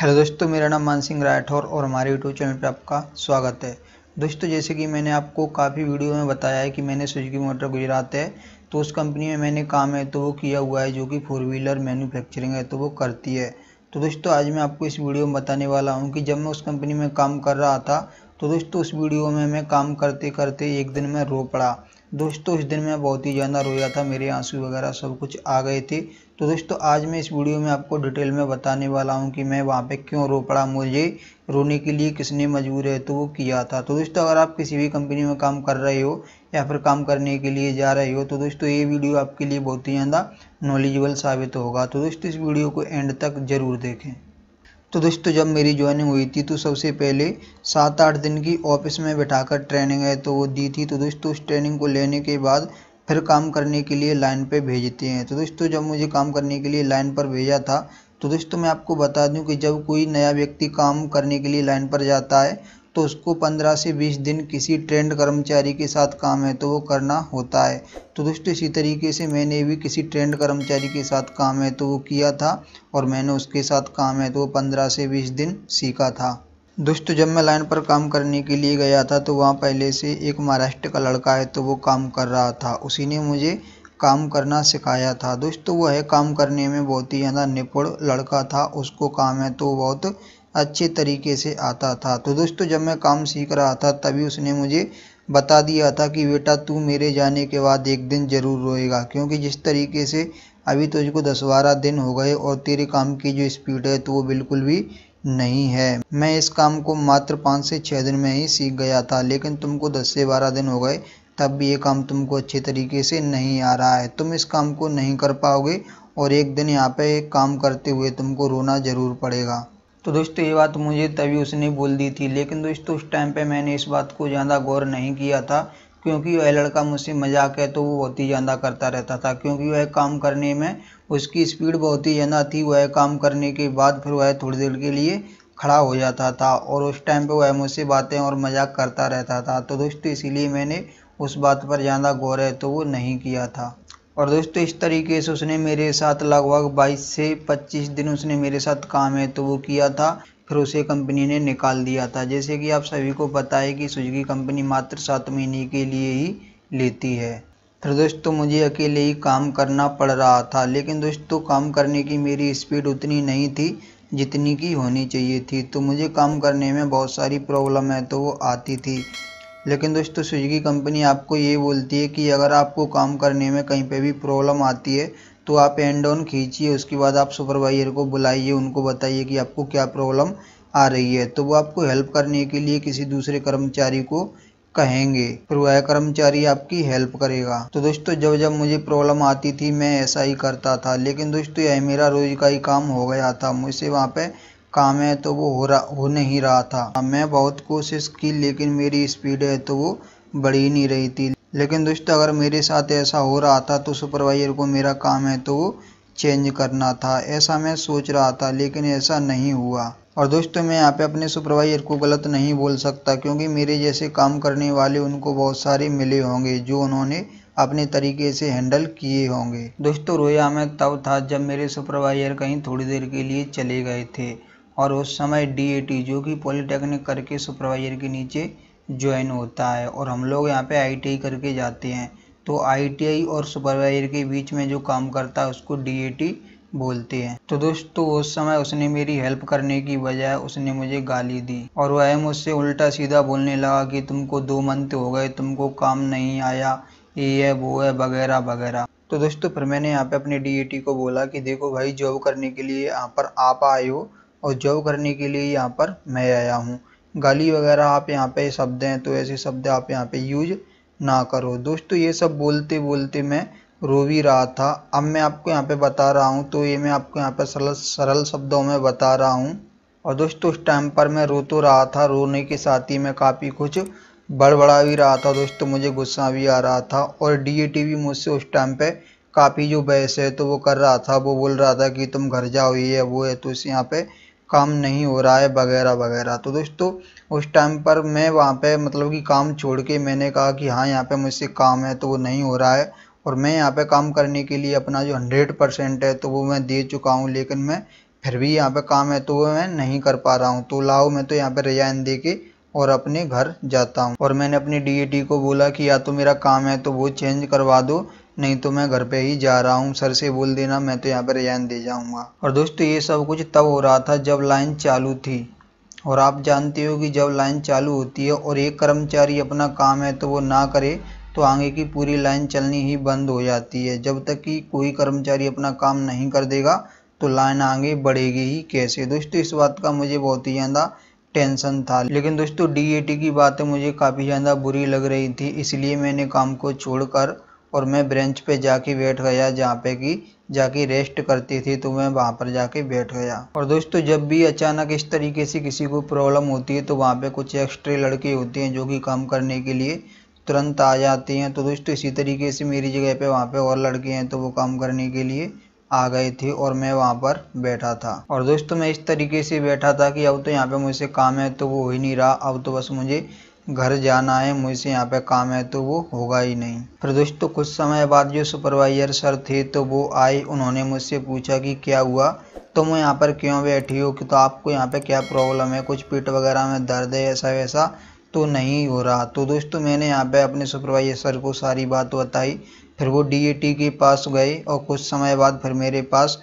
hello दोस्तों मेरा नाम मान सिंह राठौर और हमारे यूट्यूब चैनल पर आपका स्वागत है दोस्तों जैसे कि मैंने आपको काफ़ी वीडियो में बताया है कि मैंने सुजुकी मोटर गुजरात है तो उस कंपनी में मैंने काम है तो वो किया हुआ है जो कि फोर व्हीलर मैन्युफैक्चरिंग है तो वो करती है तो दोस्तों आज मैं आपको इस वीडियो में बताने वाला हूँ कि जब मैं उस कंपनी में काम कर रहा था तो दोस्तों उस वीडियो में मैं काम करते करते एक दिन मैं रो पड़ा दोस्तों इस दिन मैं बहुत ही ज़्यादा रोया था मेरे आंसू वगैरह सब कुछ आ गए थे तो दोस्तों आज मैं इस वीडियो में आपको डिटेल में बताने वाला हूं कि मैं वहां पे क्यों रो पड़ा मुझे रोने के लिए किसने मजबूर है तो वो किया था तो दोस्तों अगर आप किसी भी कंपनी में काम कर रहे हो या फिर काम करने के लिए जा रहे हो तो दोस्तों ये वीडियो आपके लिए बहुत ही ज़्यादा नॉलेजेबल साबित होगा तो दोस्तों इस वीडियो को एंड तक ज़रूर देखें तो दोस्तों जब मेरी ज्वाइनिंग हुई थी तो सबसे पहले सात आठ दिन की ऑफिस में बैठाकर ट्रेनिंग है तो वो दी थी तो दोस्तों उस ट्रेनिंग को लेने के बाद फिर काम करने के लिए लाइन पे भेजते हैं तो दोस्तों जब मुझे काम करने के लिए लाइन पर भेजा था तो दोस्तों मैं आपको बता दूं कि जब कोई नया व्यक्ति काम करने के लिए लाइन पर जाता है तो उसको पंद्रह से बीस दिन किसी ट्रेंड कर्मचारी के साथ काम है तो वो करना होता है तो दोस्तों इसी तरीके से मैंने भी किसी ट्रेंड कर्मचारी के साथ काम है तो वो किया था और मैंने उसके साथ काम है तो वो पंद्रह से बीस दिन सीखा था दोस्तों जब मैं लाइन पर काम करने के लिए गया था तो वहाँ पहले से एक महाराष्ट्र का लड़का है तो वो काम कर रहा था उसी ने मुझे काम करना सिखाया था दोस्तों वो है काम करने में बहुत ही ज़्यादा निपुण लड़का था उसको काम है तो बहुत अच्छे तरीके से आता था तो दोस्तों जब मैं काम सीख रहा था तभी उसने मुझे बता दिया था कि बेटा तू मेरे जाने के बाद एक दिन ज़रूर रोएगा क्योंकि जिस तरीके से अभी तुझको दस बारह दिन हो गए और तेरे काम की जो स्पीड है तो वो बिल्कुल भी नहीं है मैं इस काम को मात्र पाँच से छः दिन में ही सीख गया था लेकिन तुमको दस से बारह दिन हो गए तब भी ये काम तुमको अच्छे तरीके से नहीं आ रहा है तुम इस काम को नहीं कर पाओगे और एक दिन यहाँ पे काम करते हुए तुमको रोना ज़रूर पड़ेगा तो दोस्तों ये बात मुझे तभी उसने बोल दी थी लेकिन दोस्तों उस टाइम पे मैंने इस बात को ज़्यादा गौर नहीं किया था क्योंकि वह लड़का मुझसे मजाक है तो वो बहुत ही ज़्यादा करता रहता था क्योंकि वह काम करने में उसकी स्पीड बहुत ही ज़्यादा थी वह काम करने के बाद फिर वह थोड़ी देर के लिए खड़ा हो जाता था और उस टाइम पर वह मुझसे बातें और मजाक करता रहता था तो दोस्तों इसीलिए मैंने उस बात पर ज़्यादा गौर है तो वो नहीं किया था और दोस्तों इस तरीके से उसने मेरे साथ लगभग 22 से 25 दिन उसने मेरे साथ काम है तो वो किया था फिर उसे कंपनी ने निकाल दिया था जैसे कि आप सभी को पता है कि सुजगी कंपनी मात्र सात महीने के लिए ही लेती है फिर दोस्तों मुझे अकेले ही काम करना पड़ रहा था लेकिन दोस्तों काम करने की मेरी स्पीड उतनी नहीं थी जितनी की होनी चाहिए थी तो मुझे काम करने में बहुत सारी प्रॉब्लम है तो वो आती थी लेकिन दोस्तों स्विगी कंपनी आपको ये बोलती है कि अगर आपको काम करने में कहीं पे भी प्रॉब्लम आती है तो आप एंड ऑन खींचिए उसके बाद आप सुपरवाइजर को बुलाइए उनको बताइए कि आपको क्या प्रॉब्लम आ रही है तो वो आपको हेल्प करने के लिए किसी दूसरे कर्मचारी को कहेंगे फिर वह कर्मचारी आपकी हेल्प करेगा तो दोस्तों जब जब मुझे प्रॉब्लम आती थी मैं ऐसा ही करता था लेकिन दोस्तों यह मेरा रोज का ही काम हो गया था मुझसे वहाँ पे काम है तो वो हो रहा हो नहीं रहा था मैं बहुत कोशिश की लेकिन मेरी स्पीड है तो वो बढ़ी नहीं रही थी लेकिन दोस्त अगर मेरे साथ ऐसा हो रहा था तो सुपरवाइजर को मेरा काम है तो वो चेंज करना था ऐसा मैं सोच रहा था लेकिन ऐसा नहीं हुआ और दोस्तों मैं यहाँ पे अपने सुपरवाइजर को गलत नहीं बोल सकता क्योंकि मेरे जैसे काम करने वाले उनको बहुत सारे मिले होंगे जो उन्होंने अपने तरीके से हैंडल किए होंगे दोस्तों रोया मैं तब था जब मेरे सुपरवाइजर कहीं थोड़ी देर के लिए चले गए थे और उस समय डी जो कि पॉलिटेक्निक करके सुपरवाइजर के नीचे ज्वाइन होता है और हम लोग यहाँ पे आई करके जाते हैं तो आई और सुपरवाइजर के बीच में जो काम करता है उसको डी बोलते हैं तो दोस्तों उस समय उसने मेरी हेल्प करने की बजाय उसने मुझे गाली दी और वह मुझसे उल्टा सीधा बोलने लगा कि तुमको दो मंथ हो गए तुमको काम नहीं आया ये है वो है वगैरह वगैरह तो दोस्तों फिर मैंने यहाँ पे अपने डी को बोला कि देखो भाई जॉब करने के लिए यहाँ पर आप आए हो और जॉब करने के लिए यहाँ पर मैं आया हूँ गाली वगैरह आप यहाँ पे शब्द हैं तो ऐसे शब्द आप यहाँ पे यूज ना करो दोस्तों ये सब बोलते बोलते मैं रो भी रहा था अब मैं आपको यहाँ पे बता रहा हूँ तो ये मैं आपको यहाँ पे सरल सरल शब्दों में बता रहा हूँ और दोस्तों उस टाइम पर मैं रो तो रहा था रोने के साथ ही मैं काफ़ी कुछ बड़बड़ा भी रहा था दोस्तों मुझे गुस्सा भी आ रहा था और डी भी मुझसे उस टाइम पे काफ़ी जो बहस है तो वो कर रहा था वो बोल रहा था कि तुम घर जाओ ये वो है तो इस यहाँ पे काम नहीं हो रहा है वगैरह वगैरह तो दोस्तों उस टाइम पर मैं वहाँ पे मतलब कि काम छोड़ के मैंने कहा कि हाँ यहाँ पे मुझसे काम है तो वो नहीं हो रहा है और मैं यहाँ पे काम करने के लिए अपना जो हंड्रेड परसेंट है तो वो मैं दे चुका हूँ लेकिन मैं फिर भी यहाँ पे काम है तो वो मैं नहीं कर पा रहा हूँ तो लाओ मैं तो यहाँ पे रिजाइन दे के और अपने घर जाता हूँ और मैंने अपने डी को बोला कि या तो मेरा काम है तो वो चेंज करवा दो नहीं तो मैं घर पे ही जा रहा हूँ सर से बोल देना मैं तो यहाँ पर रिजाइन दे जाऊँगा और दोस्तों ये सब कुछ तब हो रहा था जब लाइन चालू थी और आप जानते हो कि जब लाइन चालू होती है और एक कर्मचारी अपना काम है तो वो ना करे तो आगे की पूरी लाइन चलनी ही बंद हो जाती है जब तक कि कोई कर्मचारी अपना काम नहीं कर देगा तो लाइन आगे बढ़ेगी ही कैसे दोस्तों इस बात का मुझे बहुत ही ज़्यादा टेंशन था लेकिन दोस्तों डी की बातें मुझे काफ़ी ज़्यादा बुरी लग रही थी इसलिए मैंने काम को छोड़कर और मैं ब्रेंच पे जाके बैठ गया जहाँ पे कि जाके रेस्ट करती थी तो मैं वहाँ पर जाके बैठ गया और दोस्तों जब भी अचानक इस तरीके से किसी को प्रॉब्लम होती है तो वहाँ पे कुछ एक्स्ट्रे लड़के होती हैं जो कि काम करने के लिए तुरंत आ जाते हैं तो दोस्तों इसी तरीके से मेरी जगह पे वहाँ पे और लड़के हैं तो वो काम करने के लिए आ गए थे और मैं वहाँ पर बैठा था और दोस्तों मैं इस तरीके से बैठा था कि अब तो यहाँ पे मुझसे काम है तो वो हो ही नहीं रहा अब तो बस मुझे घर जाना है मुझसे यहाँ पे काम है तो वो होगा ही नहीं फिर दोस्तों कुछ समय बाद जो सुपरवाइजर सर थे तो वो आए उन्होंने मुझसे पूछा कि क्या हुआ तुम तो यहाँ पर क्यों बैठी हो कि तो आपको यहाँ पे क्या प्रॉब्लम है कुछ पेट वगैरह में दर्द है ऐसा वैसा तो नहीं हो रहा तो दोस्तों मैंने यहाँ पे अपने सुपरवाइजर सर को सारी बात बताई फिर वो डी के पास गए और कुछ समय बाद फिर मेरे पास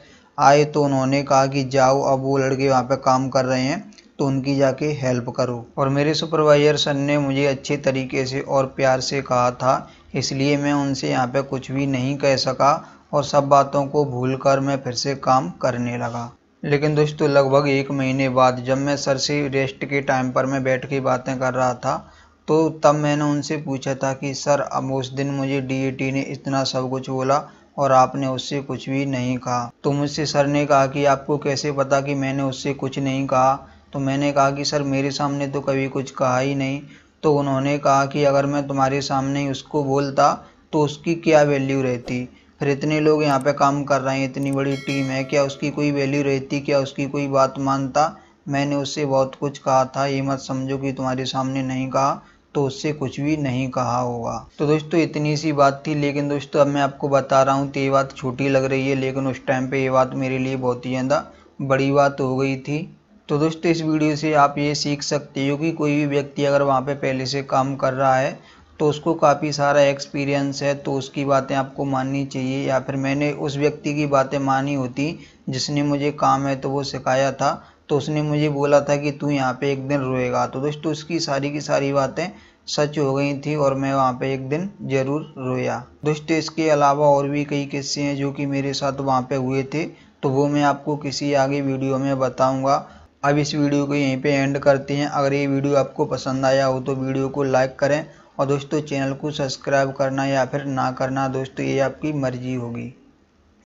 आए तो उन्होंने कहा कि जाओ अब वो लड़के वहाँ पर काम कर रहे हैं तो उनकी जाके हेल्प करो और मेरे सुपरवाइजर सन ने मुझे अच्छे तरीके से और प्यार से कहा था इसलिए मैं उनसे यहाँ पे कुछ भी नहीं कह सका और सब बातों को भूलकर मैं फिर से काम करने लगा लेकिन दोस्तों लगभग एक महीने बाद जब मैं सर से रेस्ट के टाइम पर मैं बैठ के बातें कर रहा था तो तब मैंने उनसे पूछा था कि सर अब उस दिन मुझे डी ने इतना सब कुछ बोला और आपने उससे कुछ भी नहीं कहा तो मुझसे सर ने कहा कि आपको कैसे पता कि मैंने उससे कुछ नहीं कहा तो मैंने कहा कि सर मेरे सामने तो कभी कुछ कहा ही नहीं तो उन्होंने कहा कि अगर मैं तुम्हारे सामने ही उसको बोलता तो उसकी क्या वैल्यू रहती फिर इतने लोग यहाँ पे काम कर रहे हैं इतनी बड़ी टीम है क्या उसकी कोई वैल्यू रहती क्या उसकी कोई बात मानता मैंने उससे बहुत कुछ कहा था ये मत समझो कि तुम्हारे सामने नहीं कहा तो उससे कुछ भी नहीं कहा होगा तो दोस्तों इतनी सी बात थी लेकिन दोस्तों अब मैं आपको बता रहा हूँ तो ये बात छोटी लग रही है लेकिन उस टाइम पर ये बात मेरे लिए बहुत ही ज़्यादा बड़ी बात हो गई थी तो दोस्तों इस वीडियो से आप ये सीख सकते हो कि कोई भी व्यक्ति अगर वहाँ पे पहले से काम कर रहा है तो उसको काफ़ी सारा एक्सपीरियंस है तो उसकी बातें आपको माननी चाहिए या फिर मैंने उस व्यक्ति की बातें मानी होती जिसने मुझे काम है तो वो सिखाया था तो उसने मुझे बोला था कि तू यहाँ पे एक दिन रोएगा तो दोस्तों उसकी सारी की सारी बातें सच हो गई थी और मैं वहाँ पे एक दिन ज़रूर रोया दोस्तों इसके अलावा और भी कई किस्से हैं जो कि मेरे साथ वहाँ पे हुए थे तो वो मैं आपको किसी आगे वीडियो में बताऊँगा अब इस वीडियो को यहीं पे एंड करते हैं अगर ये वीडियो आपको पसंद आया हो तो वीडियो को लाइक करें और दोस्तों चैनल को सब्सक्राइब करना या फिर ना करना दोस्तों ये आपकी मर्जी होगी